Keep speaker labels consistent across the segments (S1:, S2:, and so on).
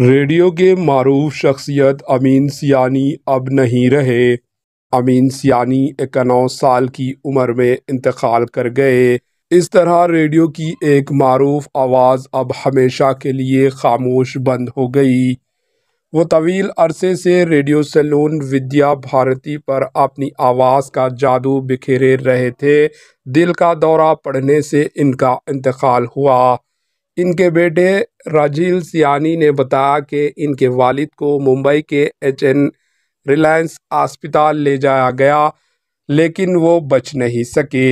S1: radio के मरूफ शख्सियत अमीन सियानी अब नहीं रहे अमीन सियानी इक्नौ साल की उम्र में इंतकाल कर गए इस तरह रेडियो की एक मरूफ आवाज़ अब हमेशा के लिए खामोश बंद हो गई वो तवील अरसे से रेडियो सैलून विद्या भारती पर अपनी आवाज़ का जादू बिखेरे रहे थे दिल का दौरा पड़ने से इनका इंतकाल हुआ इनके बेटे राजील सियानी ने बताया कि इनके वालिद को मुंबई के एच एन रिलायंस अस्पताल ले जाया गया लेकिन वो बच नहीं सके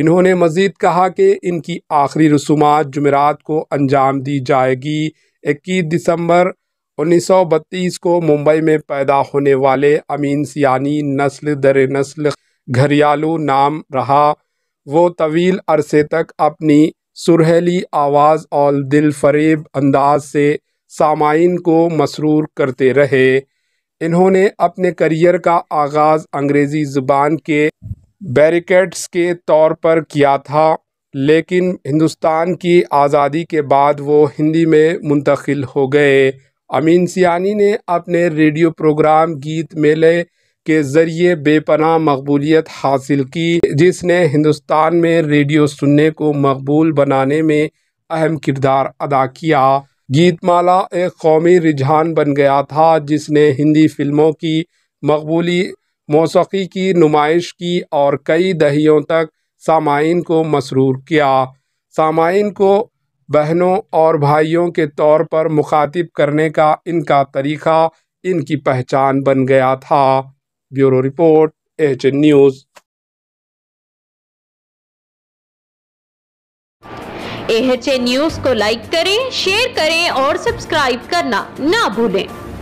S1: इन्होंने मज़ीद कहा कि इनकी आखिरी रसूमात जमेरात को अंजाम दी जाएगी इक्कीस दिसंबर 1932 को मुंबई में पैदा होने वाले अमीन सियानी नस्ल दर नस्ल घरियालू नाम रहा वो तवील अरसे तक अपनी सुरहली आवाज़ और दिल फरेब अंदाज से सामाइन को मसरूर करते रहे इन्होंने अपने करियर का आगाज़ अंग्रेज़ी ज़ुबान के बैरिकेड्स के तौर पर किया था लेकिन हिंदुस्तान की आज़ादी के बाद वो हिंदी में मुंतकिल हो गए अमीन सियानी ने अपने रेडियो प्रोग्राम गीत मेले के ज़रिए बेपना मकबूलियत हासिल की जिसने हिंदुस्तान में रेडियो सुनने को मकबूल बनाने में अहम किरदार अदा किया गीतमाला एक कौमी रिझान बन गया था जिसने हिंदी फिल्मों की मकबूली मौसी की नुमाइश की और कई दहियों तक सामाइन को मसरूर किया सामाइन को बहनों और भाइयों के तौर पर मुखातिब करने का इनका तरीक़ा इनकी पहचान बन गया था bureau report H news H news को लाइक करें शेयर करें और सब्सक्राइब करना ना भूलें